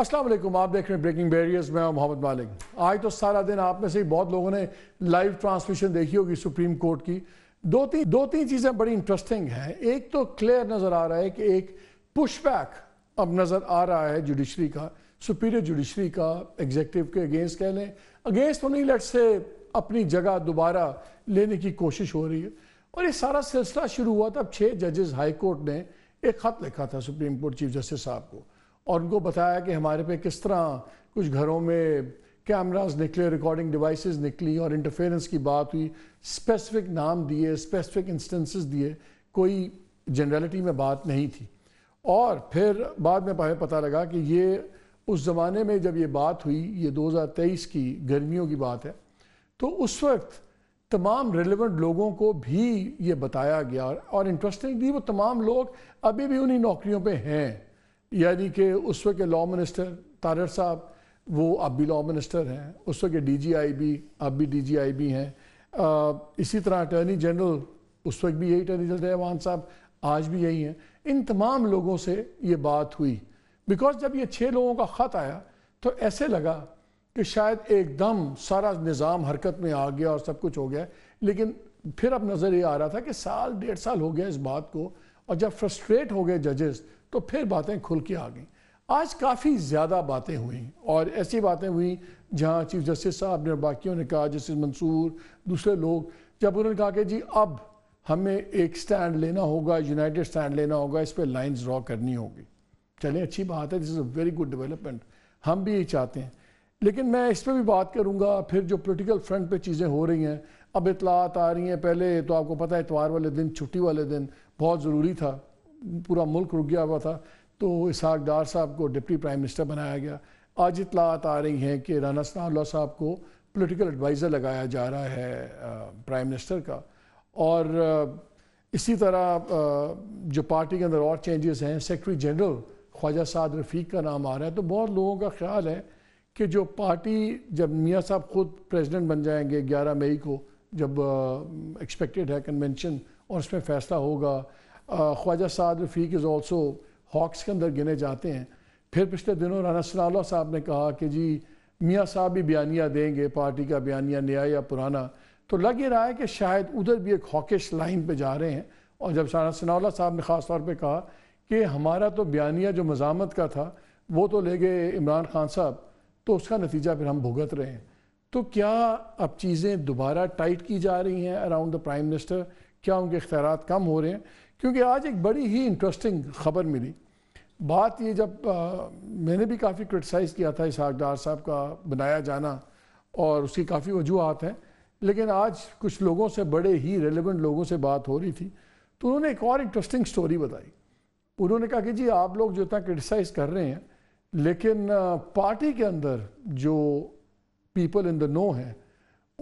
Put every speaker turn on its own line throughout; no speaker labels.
अस्सलाम वालेकुम आप देख रहे हैं ब्रेकिंग बैरियर्स मैं मोहम्मद मालिक आज तो सारा दिन आप में से बहुत लोगों ने लाइव ट्रांसमिशन देखी होगी सुप्रीम कोर्ट की दो तीन दो तीन चीज़ें बड़ी इंटरेस्टिंग हैं एक तो क्लियर नज़र आ रहा है कि एक पुशबैक अब नज़र आ रहा है जुडिशरी का सुपीरियर जुडिशरी का एग्जेक्टिव के अगेंस्ट कह लें अगेंस्ट उन्हीं लट से अपनी जगह दोबारा लेने की कोशिश हो रही है और ये सारा सिलसिला शुरू हुआ था अब छः जजेस हाई कोर्ट ने एक ख़त लिखा था सुप्रीम कोर्ट चीफ जस्टिस साहब को और उनको बताया कि हमारे पे किस तरह कुछ घरों में कैमराज निकले रिकॉर्डिंग डिवाइसेस निकली और इंटरफेरेंस की बात हुई स्पेसिफिक नाम दिए स्पेसिफिक इंस्टेंसेस दिए कोई जनरलिटी में बात नहीं थी और फिर बाद में हमें पता लगा कि ये उस ज़माने में जब ये बात हुई ये 2023 की गर्मियों की बात है तो उस वक्त तमाम रिलेवेंट लोगों को भी ये बताया गया और इंटरेस्टिंगली वो तमाम लोग अभी भी उन्हीं नौकरियों पे हैं यानी कि उस वक्त के लॉ मिनिस्टर तारर साहब वो अब भी लॉ मिनिस्टर हैं उस वक्त के डी जी आई बी अब भी डी जी आई बी हैं इसी तरह अटर्नी जनरल उस वक्त भी यही अटर्नी जनरल रहमान साहब आज भी यही हैं इन तमाम लोगों से ये बात हुई बिकॉज जब ये छः लोगों का ख़त आया तो ऐसे लगा कि शायद एकदम सारा निज़ाम हरकत में आ गया और सब कुछ हो गया लेकिन फिर अब नज़र ये आ रहा था कि साल डेढ़ साल हो गया इस बात को और जब फ्रस्ट्रेट हो गए जजेस तो फिर बातें खुल के आ गई आज काफ़ी ज़्यादा बातें हुई और ऐसी बातें हुई जहाँ चीफ जस्टिस साहब ने और बाकियों ने कहा जस्टिस मंसूर दूसरे लोग जब उन्होंने कहा कि जी अब हमें एक स्टैंड लेना होगा यूनाइटेड स्टैंड लेना होगा इस पर लाइन ड्रॉ करनी होगी चलें अच्छी बात है this is a very good development हम भी ये चाहते हैं लेकिन मैं इस पर भी बात करूँगा फिर जो पोलिटिकल फ्रंट पर चीज़ें हो रही हैं अब इतलात आ रही हैं पहले तो आपको पता है इतवार वाले दिन छुट्टी वाले दिन बहुत ज़रूरी था पूरा मुल्क रुक गया हुआ था तो इसहाक डार साहब को डिप्टी प्राइम मिनिस्टर बनाया गया आज इतलात आ रही हैं कि राना सना साहब को पॉलिटिकल एडवाइज़र लगाया जा रहा है प्राइम मिनिस्टर का और इसी तरह जो पार्टी के अंदर और चेंजेस हैं सेक्रटरी जनरल ख्वाजा साद रफ़ीक का नाम आ रहा है तो बहुत लोगों का ख्याल है कि जो पार्टी जब मियाँ साहब ख़ुद प्रेसिडेंट बन जाएंगे 11 मई को जब एक्सपेक्टेड है कन्वेंशन और उसमें फ़ैसला होगा Khawaja Saad Rafique is also hawks के अंदर गिने जाते हैं फिर पिछले दिनों राना सना साहब ने कहा कि जी मियाँ साहब भी बयानिया देंगे पार्टी का बयानिया नया या पुराना तो लग ही रहा है कि शायद उधर भी एक हॉकिश लाइन पर जा रहे हैं और जब राना सना साहब ने ख़ास तौर पर कहा कि हमारा तो बयानिया जो मजामत का था वो तो ले गए इमरान खान साहब तो उसका नतीजा फिर हम भुगत रहे हैं तो क्या अब चीज़ें दोबारा टाइट की जा रही हैं अराउंड द प्राइम मिनिस्टर क्या उनके अख्तियार कम हो रहे हैं क्योंकि आज एक बड़ी ही इंटरेस्टिंग खबर मिली बात ये जब आ, मैंने भी काफ़ी क्रिटिसाइज़ किया था इसहाक डार साहब का बनाया जाना और उसकी काफ़ी वजूहत हैं लेकिन आज कुछ लोगों से बड़े ही रेलिवेंट लोगों से बात हो रही थी तो उन्होंने एक और इंटरेस्टिंग स्टोरी बताई उन्होंने कहा कि जी आप लोग जो इतना क्रिटिसाइज कर रहे हैं लेकिन पार्टी के अंदर जो पीपल इन द नो हैं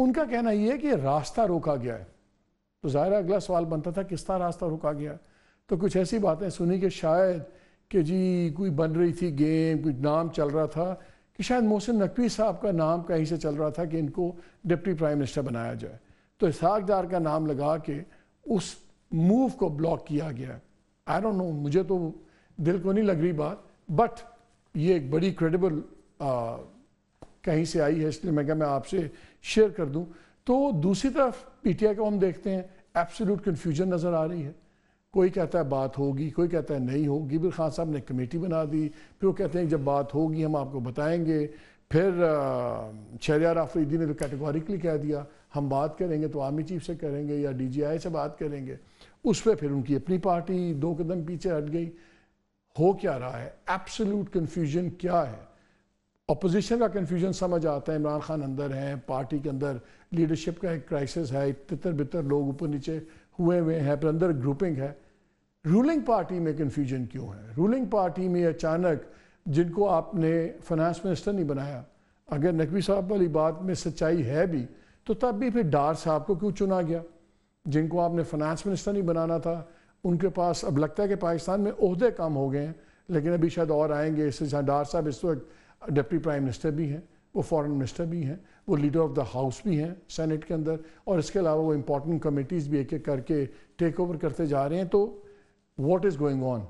उनका कहना ये है कि रास्ता रोका गया है तो ज़ाहिर अगला सवाल बनता था किस तरह रास्ता रुका गया तो कुछ ऐसी बातें सुनी कि शायद कि जी कोई बन रही थी गेम कुछ नाम चल रहा था कि शायद मोहसिन नकवी साहब का नाम कहीं से चल रहा था कि इनको डिप्टी प्राइम मिनिस्टर बनाया जाए तो इसहाकदार का नाम लगा के उस मूव को ब्लॉक किया गया आई डोंट नो मुझे तो दिल को नहीं लग रही बात बट ये एक बड़ी क्रेडिबल कहीं से आई है इसलिए मैं क्या मैं आपसे शेयर कर दूँ तो दूसरी तरफ पीटीआई को हम देखते हैं एब्सोल्यूट कन्फ्यूजन नज़र आ रही है कोई कहता है बात होगी कोई कहता है नहीं होगी बिल खान साहब ने कमेटी बना दी फिर वो कहते हैं जब बात होगी हम आपको बताएंगे फिर शहरियार आफरीदी ने तो कैटेगोरिकली कह दिया हम बात करेंगे तो आर्मी चीफ से करेंगे या डीजीआई से बात करेंगे उस पर फिर उनकी अपनी पार्टी दो कदम पीछे हट गई हो क्या रहा है एब्सोल्यूट कन्फ्यूजन क्या है अपोजिशन का कन्फ्यूजन समझ आता है इमरान खान अंदर हैं पार्टी के अंदर लीडरशिप का एक क्राइसिस है तितर बितर लोग ऊपर नीचे हुए हुए हैं पर अंदर ग्रुपिंग है रूलिंग पार्टी में कन्फ्यूजन क्यों है रूलिंग पार्टी में अचानक जिनको आपने फाइनेंस मिनिस्टर नहीं बनाया अगर नकवी साहब वाली बात में सच्चाई है भी तो तब भी फिर डार साहब को क्यों चुना गया जिनको आपने फाइनेंस मिनिस्टर नहीं बनाना था उनके पास अब लगता है कि पाकिस्तान में अहदे कम हो गए हैं लेकिन अभी शायद और आएंगे इससे डार साहब इस वक्त डिप्टी प्राइम मिनिस्टर भी हैं वो फॉरेन मिनिस्टर भी हैं वो लीडर ऑफ द हाउस भी हैं सेनेट के अंदर और इसके अलावा वो इम्पोर्टेंट कमेटीज़ भी एक एक करके टेक ओवर करते जा रहे हैं तो वॉट इज़ गोइंग ऑन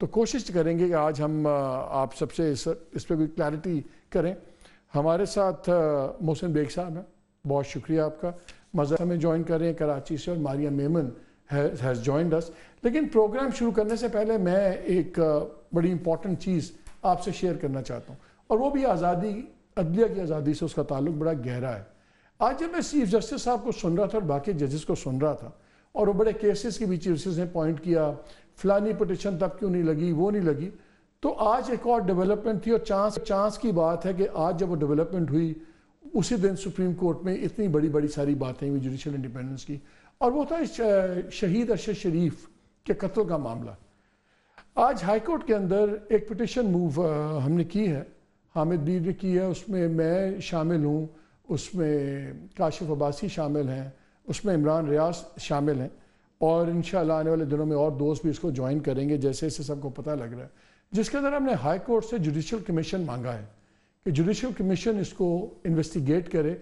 तो कोशिश करेंगे कि आज हम आप सबसे इस, इस पर कोई क्लैरिटी करें हमारे साथ मोहसिन बेग साहब हैं बहुत शुक्रिया आपका मज़ा हमें ज्वाइन कर रहे हैं कराची से और Maria Memon has joined us लेकिन प्रोग्राम शुरू करने से पहले मैं एक बड़ी इंपॉर्टेंट चीज़ आपसे शेयर करना चाहता हूँ और वो भी आज़ादी अदलिया की आज़ादी से उसका ताल्लुक बड़ा गहरा है आज जब मैं चीफ जस्टिस साहब को सुन रहा था और बाकी जजेस को सुन रहा था और वो बड़े केसेस की भी चीफ जस्टिस ने पॉइंट किया फलानी पटिशन तब क्यों नहीं लगी वो नहीं लगी तो आज एक और डेवलपमेंट थी और चांस चांस की बात है कि आज जब वो डेवलपमेंट हुई उसी दिन सुप्रीम कोर्ट में इतनी बड़ी बड़ी सारी बातें हुई जुडिशल इंडिपेंडेंस की और वो था शहीद अरशद शरीफ के कत्ल का मामला आज हाई कोर्ट के अंदर एक पटिशन मूव हमने की है हामिद बीर ने की है उसमें मैं शामिल हूँ उसमें काशिफ अब्बासी शामिल हैं उसमें इमरान रियाज शामिल हैं और इन आने वाले दिनों में और दोस्त भी इसको ज्वाइन करेंगे जैसे जैसे सबको पता लग रहा है जिसके अंदर हमने हाई कोर्ट से जुडिशल कमीशन मांगा है कि जुडिशल कमीशन इसको इन्वेस्टिगेट करे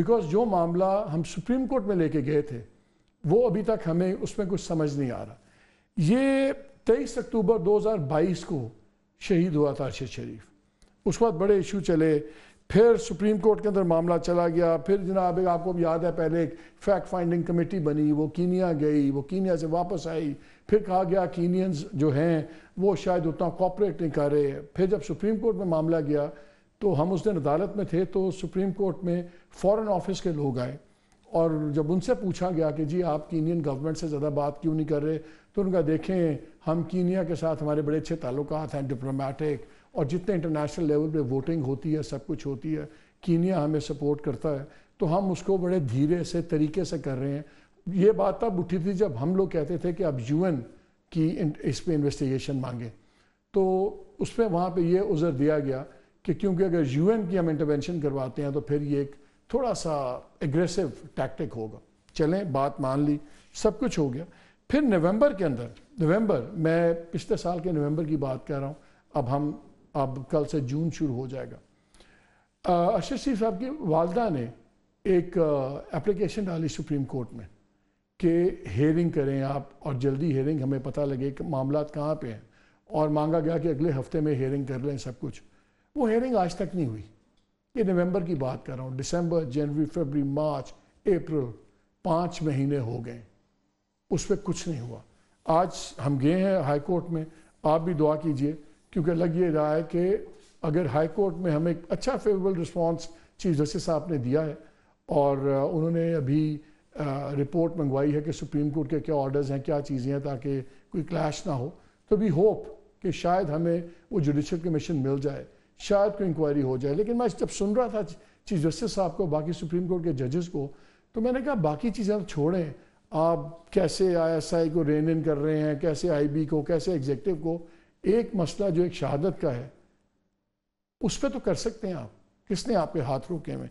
बिकॉज जो मामला हम सुप्रीम कोर्ट में लेके गए थे वो अभी तक हमें उसमें कुछ समझ नहीं आ रहा ये तेईस अक्टूबर 2022 को शहीद हुआ था अरशद शरीफ उसके बाद बड़े इशू चले फिर सुप्रीम कोर्ट के अंदर मामला चला गया फिर जनाब एक आपको याद है पहले एक फैक्ट फाइंडिंग कमेटी बनी वो कीनिया गई वो कीनिया से वापस आई फिर कहा गया कीनियंस जो हैं वो शायद उतना कॉपरेट नहीं कर रहे फिर जब सुप्रीम कोर्ट में मामला गया तो हम उस दिन अदालत में थे तो सुप्रीम कोर्ट में फॉरेन ऑफिस के लोग आए और जब उनसे पूछा गया कि जी आप कीनियन गवर्नमेंट से ज़्यादा बात क्यों नहीं कर रहे तो उनका देखें हम कीनिया के साथ हमारे बड़े अच्छे ताल्लुक हैं डिप्लोमेटिक और जितने इंटरनेशनल लेवल पे वोटिंग होती है सब कुछ होती है कीनिया हमें सपोर्ट करता है तो हम उसको बड़े धीरे से तरीके से कर रहे हैं ये बात तब उठी थी जब हम लोग कहते थे कि अब यूएन की इस पर इन्वेस्टिगेशन मांगे तो उस पर वहाँ पर यह उज़र दिया गया कि क्योंकि अगर यूएन की हम इंटरवेंशन करवाते हैं तो फिर ये एक थोड़ा सा एग्रेसिव टैक्टिक होगा चलें बात मान ली सब कुछ हो गया फिर नवंबर के अंदर नवंबर मैं पिछले साल के नवंबर की बात कर रहा हूँ अब हम अब कल से जून शुरू हो जाएगा अशर शरीफ साहब की वालदा ने एक एप्लीकेशन डाली सुप्रीम कोर्ट में कि हेयरिंग करें आप और जल्दी हेयरिंग हमें पता लगे कि मामला कहाँ पे हैं और मांगा गया कि अगले हफ्ते में हेयरिंग कर लें सब कुछ वो हेयरिंग आज तक नहीं हुई ये नवंबर की बात कर रहा हूँ दिसंबर जनवरी फरवरी मार्च अप्रैल पाँच महीने हो गए उस पर कुछ नहीं हुआ आज हम गए हैं हाई कोर्ट में आप भी दुआ कीजिए क्योंकि लग ये रहा है कि अगर हाई कोर्ट में हमें अच्छा फेवरेबल रिस्पांस चीफ जस्टिस साहब ने दिया है और uh, उन्होंने अभी रिपोर्ट uh, मंगवाई है कि सुप्रीम कोर्ट के क्या ऑर्डर्स हैं क्या चीज़ें हैं ताकि कोई क्लैश ना हो तो वी होप कि शायद हमें वो जुडिशल कमीशन मिल जाए शायद कोई इंक्वायरी हो जाए लेकिन मैं जब सुन रहा था चीफ जस्टिस साहब को बाकी सुप्रीम कोर्ट के जजेस को तो मैंने कहा बाकी चीज़ें आप छोड़ें आप कैसे आईएसआई को रेन इन कर रहे हैं कैसे आईबी को कैसे एग्जेक्टिव को एक मसला जो एक शहादत का है उस पर तो कर सकते हैं आप किसने आपके हाथ रोके हुए